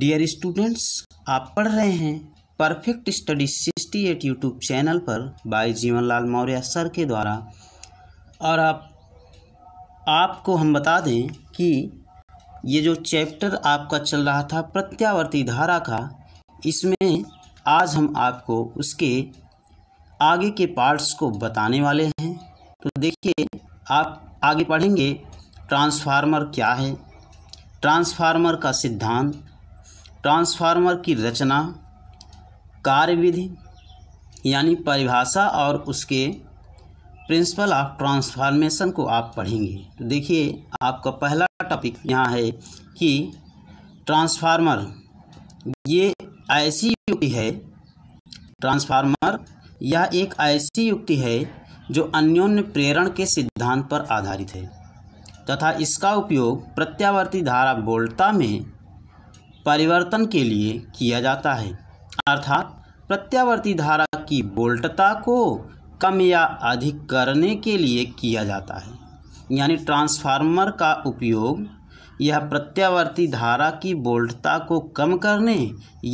dear students आप पढ़ रहे हैं perfect study sixty eight YouTube channel पर बाई जीवनलाल मौर्य सर के द्वारा और आप आपको हम बता दें कि ये जो चैप्टर आपका चल रहा था प्रत्यावर्ती धारा का इसमें आज हम आपको उसके आगे के पार्ट्स को बताने वाले हैं तो देखिए आप आगे पढ़ेंगे ट्रांसफार्मर क्या है ट्रांसफार्मर का सिद्धांत ट्रांसफार्मर की रचना कार्य विधि यानी परिभाषा और उसके प्रिंसिपल ऑफ ट्रांसफॉर्मेशन को आप पढ़ेंगे तो देखिए आपका पहला टॉपिक यहाँ है कि ट्रांसफार्मर ये ऐसी युक्ति है ट्रांसफार्मर यह एक ऐसी युक्ति है जो अन्योन्य प्रेरण के सिद्धांत पर आधारित है तथा इसका उपयोग प्रत्यावर्ती धारा वोल्टता में परिवर्तन के लिए किया जाता है अर्थात प्रत्यावर्ती धारा की वोल्टता को कम या अधिक करने के लिए किया जाता है यानी ट्रांसफार्मर का उपयोग यह प्रत्यावर्ती धारा की वोल्टता को कम करने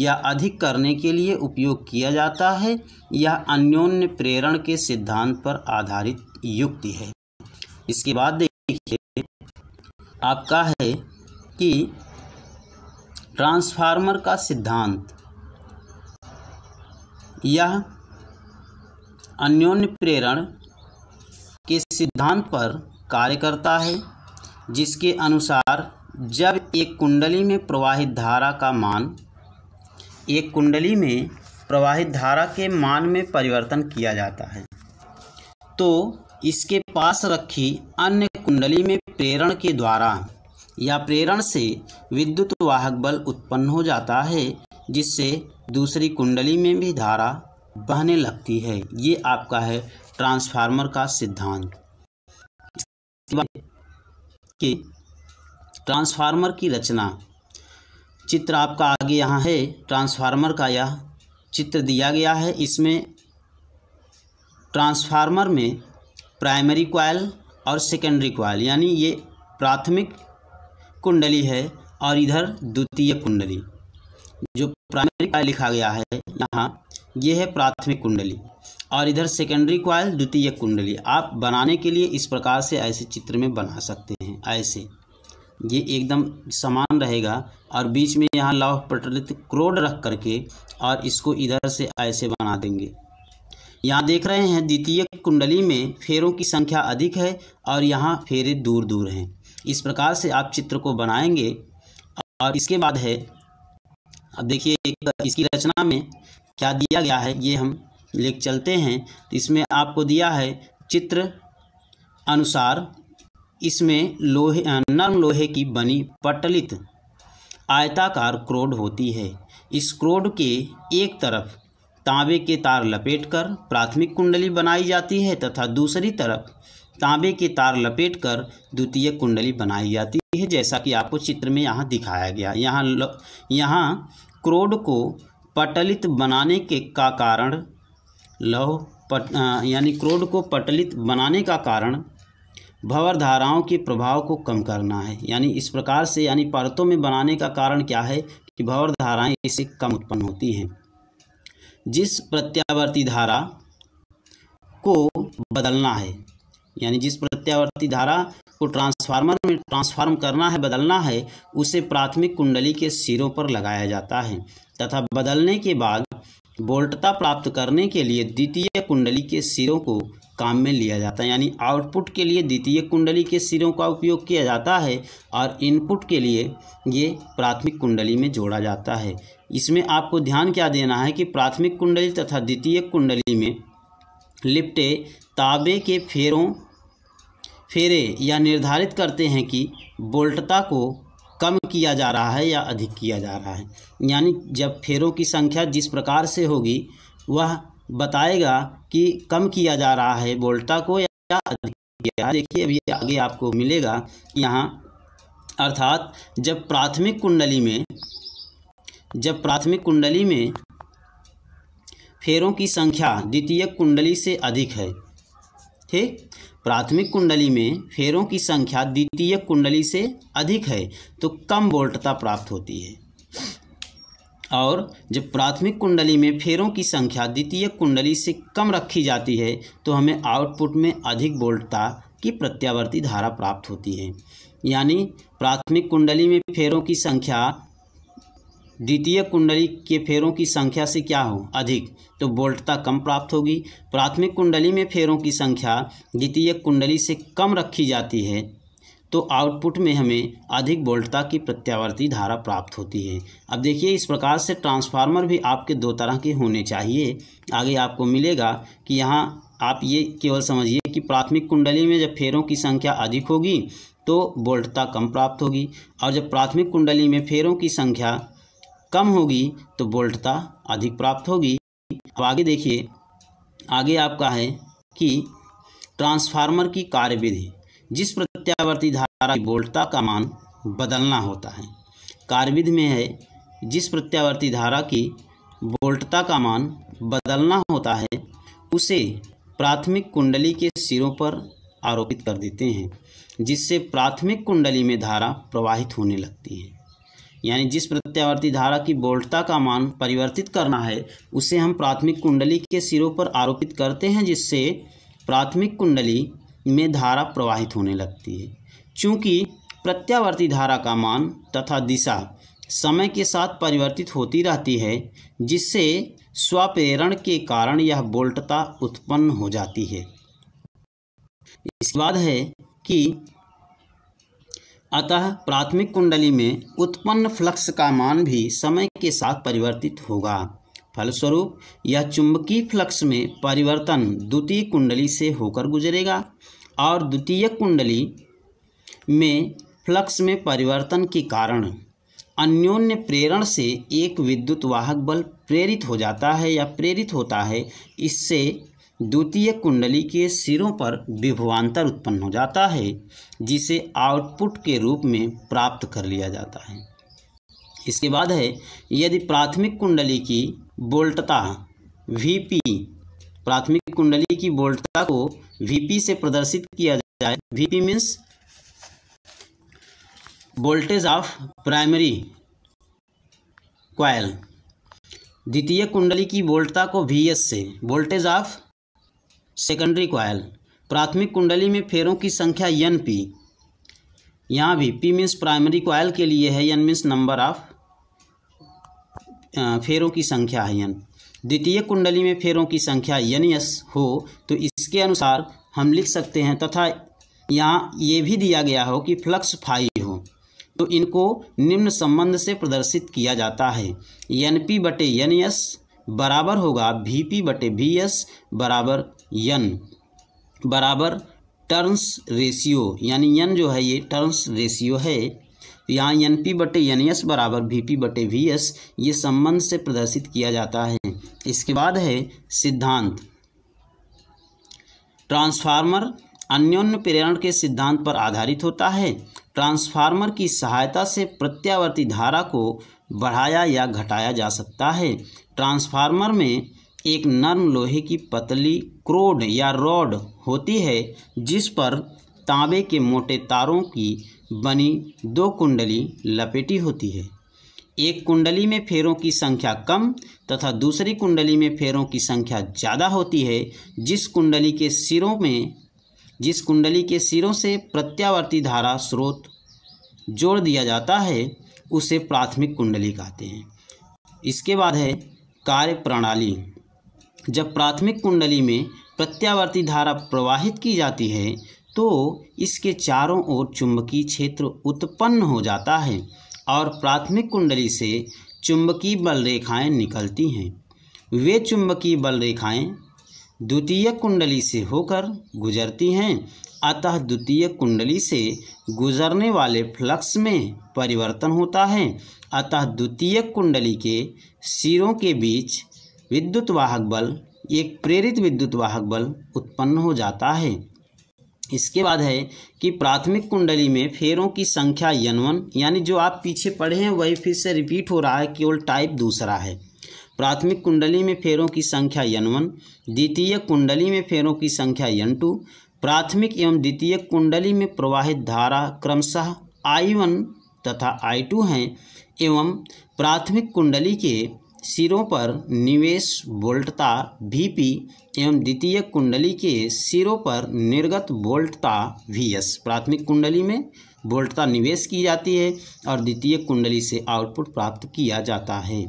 या अधिक करने के लिए उपयोग किया जाता है यह अन्योन्य प्रेरण के सिद्धांत पर आधारित युक्ति है इसके बाद देखिए आपका है कि ट्रांसफार्मर का सिद्धांत यह अन्योन्य प्रेरण के सिद्धांत पर कार्य करता है जिसके अनुसार जब एक कुंडली में प्रवाहित धारा का मान एक कुंडली में प्रवाहित धारा के मान में परिवर्तन किया जाता है तो इसके पास रखी अन्य कुंडली में प्रेरण के द्वारा या प्रेरण से विद्युत वाहक बल उत्पन्न हो जाता है जिससे दूसरी कुंडली में भी धारा बहने लगती है ये आपका है ट्रांसफार्मर का सिद्धांत कि ट्रांसफार्मर की रचना चित्र आपका आगे यहाँ है ट्रांसफार्मर का यह चित्र दिया गया है इसमें ट्रांसफार्मर में प्राइमरी क्वाइल और सेकेंडरी क्वाइल यानी ये प्राथमिक कुंडली है और इधर द्वितीय कुंडली जो प्राइमरी कॉयल लिखा गया है यहाँ ये है प्राथमिक कुंडली और इधर सेकेंडरी कॉयल द्वितीय कुंडली आप बनाने के लिए इस प्रकार से ऐसे चित्र में बना सकते हैं ऐसे ये एकदम समान रहेगा और बीच में यहाँ लौह प्रटलित क्रोड रख करके और इसको इधर से ऐसे बना देंगे यहाँ देख रहे हैं द्वितीय कुंडली में फेरों की संख्या अधिक है और यहाँ फेरे दूर दूर हैं इस प्रकार से आप चित्र को बनाएंगे और इसके बाद है अब देखिए इसकी रचना में क्या दिया गया है ये हम लेख चलते हैं तो इसमें आपको दिया है चित्र अनुसार इसमें लोहे नर्म लोहे की बनी पटलित आयताकार क्रोड होती है इस क्रोड के एक तरफ तांबे के तार लपेटकर प्राथमिक कुंडली बनाई जाती है तथा दूसरी तरफ तांबे के तार लपेट कर द्वितीय कुंडली बनाई जाती है जैसा कि आपको चित्र में यहाँ दिखाया गया यहाँ ल, यहाँ क्रोड को पटलित बनाने के का कारण लौह पट यानी क्रोड को पटलित बनाने का कारण भवर धाराओं के प्रभाव को कम करना है यानी इस प्रकार से यानी परतों में बनाने का कारण क्या है कि भवर धाराएं इससे कम उत्पन्न होती हैं जिस प्रत्यावर्ती धारा को बदलना है यानी जिस प्रत्यावर्ती धारा को ट्रांसफार्मर में ट्रांसफार्म करना है बदलना है उसे प्राथमिक कुंडली के सिरों पर लगाया जाता है तथा बदलने के बाद वोल्टता प्राप्त करने के लिए द्वितीय कुंडली के सिरों को काम में लिया जाता है यानी आउटपुट के लिए द्वितीय कुंडली के सिरों का उपयोग किया जाता है और इनपुट के लिए ये प्राथमिक कुंडली में जोड़ा जाता है इसमें आपको ध्यान क्या देना है कि प्राथमिक कुंडली तथा द्वितीय कुंडली में लिपटे ताबे के फेरों फेरे या निर्धारित करते हैं कि बोल्टता को कम किया जा रहा है या अधिक किया जा रहा है यानी जब फेरों की संख्या जिस प्रकार से होगी वह बताएगा कि कम किया जा रहा है बोल्टता को या अधिक किया देखिए अभी आगे आपको मिलेगा यहाँ अर्थात जब प्राथमिक कुंडली में जब प्राथमिक कुंडली में फेरों की संख्या द्वितीय कुंडली से अधिक है ठीक प्राथमिक कुंडली में फेरों की संख्या द्वितीय कुंडली से अधिक है तो कम वोल्टता प्राप्त होती है और जब प्राथमिक कुंडली में फेरों की संख्या द्वितीय कुंडली से कम रखी जाती है तो हमें आउटपुट में अधिक वोल्टता की प्रत्यावर्ती धारा प्राप्त होती है यानी प्राथमिक कुंडली में फेरों की संख्या द्वितीय कुंडली के फेरों की संख्या से क्या हो अधिक तो बोल्टता कम प्राप्त होगी प्राथमिक कुंडली में फेरों की संख्या द्वितीय कुंडली से कम रखी जाती है तो आउटपुट में हमें अधिक बोल्टता की प्रत्यावर्ती धारा प्राप्त होती है अब देखिए इस प्रकार से ट्रांसफार्मर भी आपके दो तरह के होने चाहिए आगे आपको मिलेगा कि यहाँ आप ये केवल समझिए कि प्राथमिक कुंडली में जब फेरों की संख्या अधिक होगी तो बोल्टता कम प्राप्त होगी और जब प्राथमिक कुंडली में फेरों की संख्या कम होगी तो बोल्टता अधिक प्राप्त होगी अब आगे देखिए आगे आपका है कि ट्रांसफार्मर की कार्यविधि जिस प्रत्यावर्ती धारा की बोल्टता का मान बदलना होता है कार्यविधि में है जिस प्रत्यावर्ती धारा की बोल्टता का मान बदलना होता है उसे प्राथमिक कुंडली के सिरों पर आरोपित कर देते हैं जिससे प्राथमिक कुंडली में धारा प्रवाहित होने लगती है यानी जिस प्रत्यावर्ती धारा की वोल्टता का मान परिवर्तित करना है उसे हम प्राथमिक कुंडली के सिरों पर आरोपित करते हैं जिससे प्राथमिक कुंडली में धारा प्रवाहित होने लगती है चूँकि प्रत्यावर्ती धारा का मान तथा दिशा समय के साथ परिवर्तित होती रहती है जिससे स्वप्रेरण के कारण यह वोल्टता उत्पन्न हो जाती है इसके बाद है कि अतः प्राथमिक कुंडली में उत्पन्न फ्लक्स का मान भी समय के साथ परिवर्तित होगा फलस्वरूप यह चुंबकीय फ्लक्स में परिवर्तन द्वितीय कुंडली से होकर गुजरेगा और द्वितीय कुंडली में फ्लक्स में परिवर्तन के कारण अन्योन्य प्रेरण से एक विद्युत वाहक बल प्रेरित हो जाता है या प्रेरित होता है इससे द्वितीय कुंडली के सिरों पर विभवान्तर उत्पन्न हो जाता है जिसे आउटपुट के रूप में प्राप्त कर लिया जाता है इसके बाद है यदि प्राथमिक कुंडली की बोल्टता वीपी प्राथमिक कुंडली की बोल्टता को वीपी से प्रदर्शित किया जाए VP means voltage of primary coil द्वितीय कुंडली की वोल्टता को वी से वोल्टेज ऑफ सेकेंडरी क्वाइल प्राथमिक कुंडली में फेरों की संख्या यन पी यहाँ भी पी मीन्स प्राइमरी कॉयल के लिए है यन मीन्स नंबर ऑफ फेरों की संख्या है यन द्वितीय कुंडली में फेरों की संख्या यन यस हो तो इसके अनुसार हम लिख सकते हैं तथा यहाँ ये भी दिया गया हो कि फ्लक्स फाई हो तो इनको निम्न संबंध से प्रदर्शित किया जाता है एन पी बटे एन एस बराबर होगा वी पी बटे वी एस बराबर यन बराबर टर्न्स रेशियो यानी यन जो है ये टर्न्स रेशियो है तो यहाँ एन पी बटे एन एस बराबर वी पी बटे वी एस ये संबंध से प्रदर्शित किया जाता है इसके बाद है सिद्धांत ट्रांसफार्मर अन्योन्य प्रेरण के सिद्धांत पर आधारित होता है ट्रांसफार्मर की सहायता से प्रत्यावर्ती धारा को बढ़ाया या घटाया जा सकता है ट्रांसफार्मर में एक नर्म लोहे की पतली क्रोड या रॉड होती है जिस पर तांबे के मोटे तारों की बनी दो कुंडली लपेटी होती है एक कुंडली में फेरों की संख्या कम तथा दूसरी कुंडली में फेरों की संख्या ज़्यादा होती है जिस कुंडली के सिरों में जिस कुंडली के सिरों से प्रत्यावर्ती धारा स्रोत जोड़ दिया जाता है उसे प्राथमिक कुंडली कहते हैं इसके बाद है कार्य प्रणाली जब प्राथमिक कुंडली में प्रत्यावर्ती धारा प्रवाहित की जाती है तो इसके चारों ओर चुंबकीय क्षेत्र उत्पन्न हो जाता है और प्राथमिक कुंडली से चुंबकीय बल रेखाएं निकलती हैं वे चुंबकीय बल रेखाएं द्वितीय कुंडली से होकर गुजरती हैं अतः द्वितीय कुंडली से गुजरने वाले फ्लक्स में परिवर्तन होता है अतः द्वितीय कुंडली के सिरों के बीच विद्युत वाहक बल एक प्रेरित विद्युत वाहक बल उत्पन्न हो जाता है इसके बाद है कि प्राथमिक कुंडली में फेरों की संख्या यनवन यानी जो आप पीछे पढ़े हैं वही फिर से रिपीट हो रहा है केवल टाइप दूसरा है प्राथमिक कुंडली में फेरों की संख्या यनवन द्वितीय कुंडली में फेरों की संख्या यन टू प्राथमिक एवं द्वितीय कुंडली में प्रवाहित धारा क्रमशः आई वन तथा आई टू हैं एवं प्राथमिक कुंडली के सिरों पर निवेश वोल्टता वीपी एवं द्वितीय कुंडली के सिरों पर निर्गत वोल्टता वीएस प्राथमिक कुंडली में वोल्टता निवेश की जाती है और द्वितीय कुंडली से आउटपुट प्राप्त किया जाता है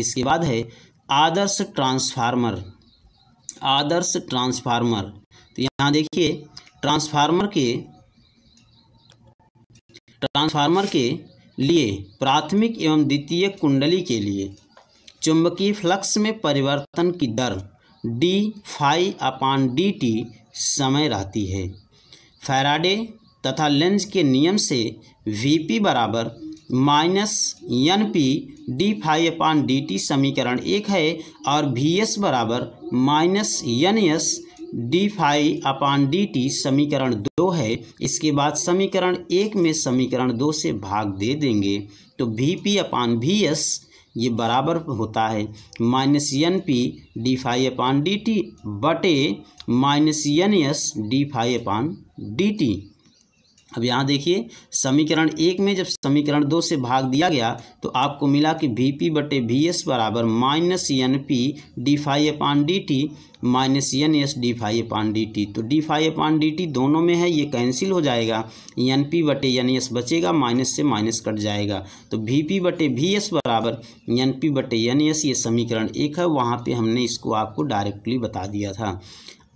इसके बाद है आदर्श ट्रांसफार्मर आदर्श ट्रांसफार्मर तो यहाँ देखिए ट्रांसफार्मर के ट्रांसफार्मर के लिए प्राथमिक एवं द्वितीय कुंडली के लिए चुंबकीय फ्लक्स में परिवर्तन की दर D phi upon D T समय रहती है फैराडे तथा लेंज के नियम से वी पी बराबर minus N P D phi upon D T समीकरण एक है और वी एस बराबर minus N S D phi upon D T समीकरण दो है इसके बाद समीकरण एक में समीकरण दो से भाग दे देंगे तो V P upon V S ये बराबर होता है minus N P D phi upon D T बटे minus N S D phi upon D T अब यहाँ देखिए समीकरण एक में जब समीकरण दो से भाग दिया गया तो आपको मिला कि वी पी बटे वी एस बराबर minus N P D phi upon D T minus N S D phi upon D T तो D phi upon D T दोनों में है ये कैंसिल हो जाएगा एन पी बटे एन एस बचेगा माइनस से माइनस कट जाएगा तो वी पी बटे वी एस बराबर एन पी बटे एन एस ये समीकरण एक है वहाँ पर हमने इसको आपको डायरेक्टली बता दिया था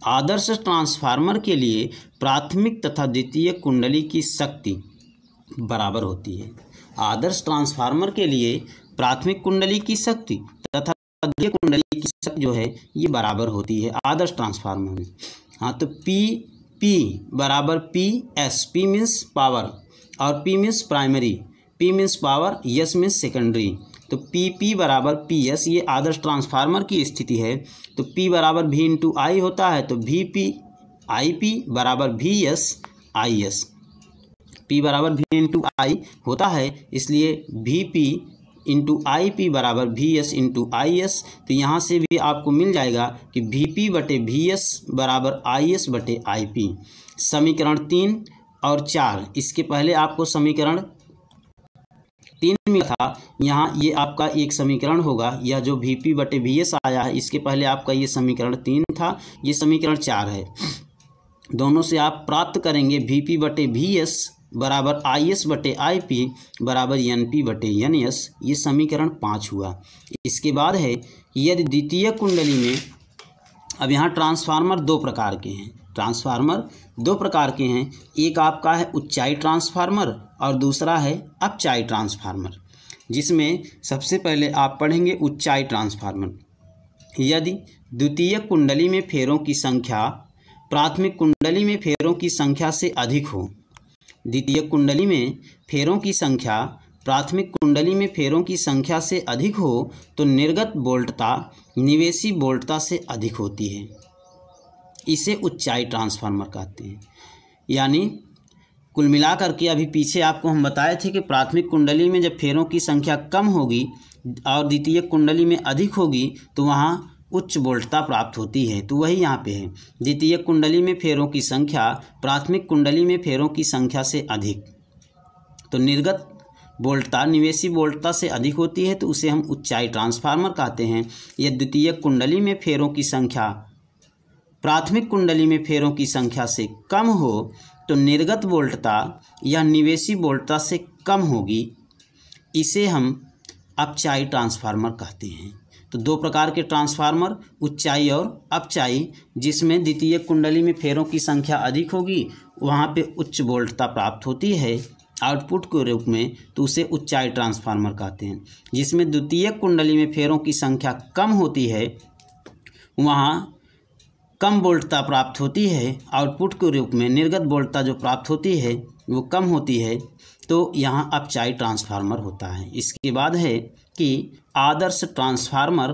आदर्श ट्रांसफार्मर के लिए प्राथमिक तथा द्वितीय कुंडली की शक्ति बराबर होती है आदर्श ट्रांसफार्मर के लिए प्राथमिक कुंडली की शक्ति तथा द्वितीय कुंडली की शक्ति जो है ये बराबर होती है आदर्श ट्रांसफार्मर में हाँ तो पी पी बराबर P S P means power और P means primary P means power S means secondary तो पी पी बराबर पी एस ये आदर्श ट्रांसफार्मर की स्थिति है तो पी बराबर भी इंटू आई होता है तो वी पी आई पी बराबर V S I S P बराबर भी इंटू आई होता है इसलिए V P into I P बराबर V S into I S तो यहाँ से भी आपको मिल जाएगा कि वी पी बटे वी एस बराबर आई एस बटे आई पी समीकरण तीन और चार इसके पहले आपको समीकरण तीन में था यहाँ ये आपका एक समीकरण होगा या जो वी पी बटे वी एस आया है इसके पहले आपका ये समीकरण तीन था ये समीकरण चार है दोनों से आप प्राप्त करेंगे वी पी बटे वी एस बराबर आई एस बटे आई पी बराबर एन पी बटे एन एस ये समीकरण पाँच हुआ इसके बाद है यदि द्वितीय कुंडली में अब यहाँ ट्रांसफार्मर दो प्रकार के हैं ट्रांसफार्मर दो प्रकार के हैं एक आपका है उच्चाई ट्रांसफार्मर और दूसरा है अपचाई ट्रांसफार्मर जिसमें सबसे पहले आप पढ़ेंगे उच्चाई ट्रांसफार्मर यदि द्वितीय कुंडली में फेरों की संख्या प्राथमिक कुंडली में फेरों की संख्या से अधिक हो द्वितीय कुंडली में फेरों की संख्या प्राथमिक कुंडली में फेरों की संख्या से अधिक हो तो निर्गत बोल्टता निवेशी बोल्टता से अधिक होती है इसे उच्चाई ट्रांसफार्मर कहते हैं यानी कुल मिलाकर के अभी पीछे आपको हम बताए थे कि प्राथमिक कुंडली में जब फेरों की संख्या कम होगी और द्वितीय कुंडली में अधिक होगी तो वहाँ उच्च वोल्टता प्राप्त होती है तो वही यहाँ पे है द्वितीय कुंडली में फेरों की संख्या प्राथमिक कुंडली में फेरों की संख्या से अधिक तो निर्गत वोल्टता निवेशी वोल्टता से अधिक होती है तो उसे हम उच्चाई ट्रांसफार्मर कहते हैं यह द्वितीय कुंडली में फेरों की संख्या प्राथमिक कुंडली में फेरों की संख्या से कम हो तो निर्गत वोल्टता या निवेशी वोल्टता से कम होगी इसे हम अपचाई ट्रांसफार्मर कहते हैं तो दो प्रकार के ट्रांसफार्मर उच्चाई और अपचाई जिसमें द्वितीय कुंडली में फेरों की संख्या अधिक होगी वहाँ पे उच्च वोल्टता प्राप्त होती है आउटपुट के रूप में तो उसे उच्चाई ट्रांसफार्मर कहते हैं जिसमें द्वितीय कुंडली में फेरों की संख्या कम होती है वहाँ कम वोल्टता प्राप्त होती है आउटपुट के रूप में निर्गत वोल्टता जो प्राप्त होती है वो कम होती है तो यहाँ अपचाई ट्रांसफार्मर होता है इसके बाद है कि आदर्श ट्रांसफार्मर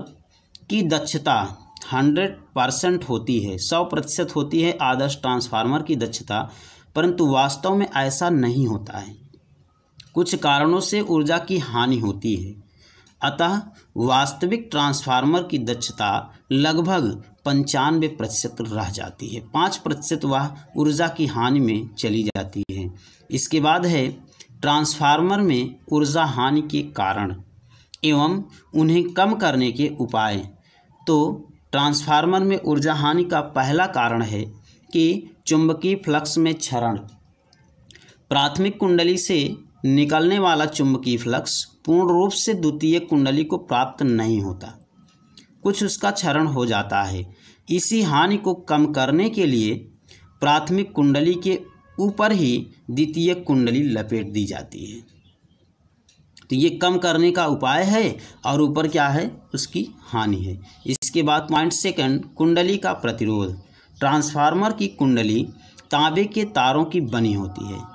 की दक्षता हंड्रेड परसेंट होती है सौ प्रतिशत होती है आदर्श ट्रांसफार्मर की दक्षता परंतु वास्तव में ऐसा नहीं होता है कुछ कारणों से ऊर्जा की हानि होती है अतः वास्तविक ट्रांसफार्मर की दक्षता लगभग पंचानवे प्रतिशत रह जाती है पाँच प्रतिशत वह ऊर्जा की हानि में चली जाती है इसके बाद है ट्रांसफार्मर में ऊर्जा हानि के कारण एवं उन्हें कम करने के उपाय तो ट्रांसफार्मर में ऊर्जा हानि का पहला कारण है कि चुंबकीय फ्लक्स में क्षरण प्राथमिक कुंडली से निकलने वाला चुंबकीय फ्लक्स पूर्ण रूप से द्वितीय कुंडली को प्राप्त नहीं होता कुछ उसका क्षरण हो जाता है इसी हानि को कम करने के लिए प्राथमिक कुंडली के ऊपर ही द्वितीय कुंडली लपेट दी जाती है तो ये कम करने का उपाय है और ऊपर क्या है उसकी हानि है इसके बाद पॉइंट सेकंड कुंडली का प्रतिरोध ट्रांसफार्मर की कुंडली तांबे के तारों की बनी होती है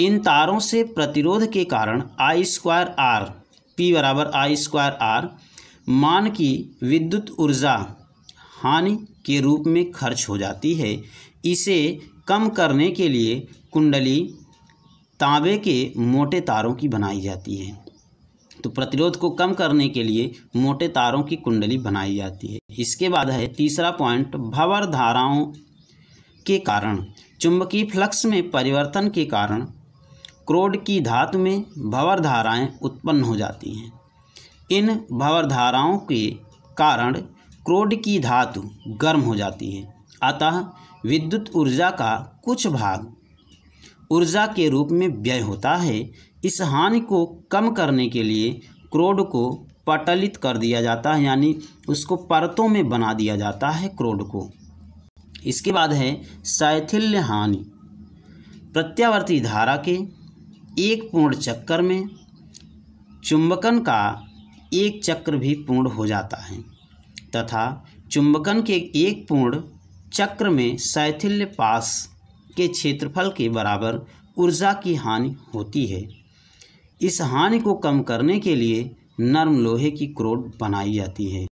इन तारों से प्रतिरोध के कारण आई स्क्वायर आर पी बराबर आई स्क्वायर आर मान की विद्युत ऊर्जा हानि के रूप में खर्च हो जाती है इसे कम करने के लिए कुंडली तांबे के मोटे तारों की बनाई जाती है तो प्रतिरोध को कम करने के लिए मोटे तारों की कुंडली बनाई जाती है इसके बाद है तीसरा पॉइंट भवर धाराओं के कारण चुंबकीय फ्लक्स में परिवर्तन के कारण क्रोड की धातु में भवर धाराएँ उत्पन्न हो जाती हैं इन भवर धाराओं के कारण क्रोड की धातु गर्म हो जाती है अतः विद्युत ऊर्जा का कुछ भाग ऊर्जा के रूप में व्यय होता है इस हानि को कम करने के लिए क्रोड को पटलित कर दिया जाता है यानी उसको परतों में बना दिया जाता है क्रोड को इसके बाद है शैथिल्य हानि प्रत्यावर्ती धारा के एक पूर्ण चक्कर में चुंबकन का एक चक्र भी पूर्ण हो जाता है तथा चुंबकन के एक पूर्ण चक्र में शैथिल्य पास के क्षेत्रफल के बराबर ऊर्जा की हानि होती है इस हानि को कम करने के लिए नर्म लोहे की क्रोड बनाई जाती है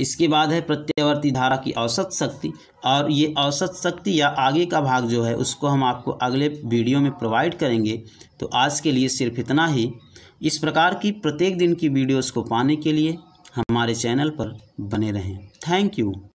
इसके बाद है प्रत्यावर्ती धारा की औसत शक्ति और ये औसत शक्ति या आगे का भाग जो है उसको हम आपको अगले वीडियो में प्रोवाइड करेंगे तो आज के लिए सिर्फ इतना ही इस प्रकार की प्रत्येक दिन की वीडियोस को पाने के लिए हमारे चैनल पर बने रहें थैंक यू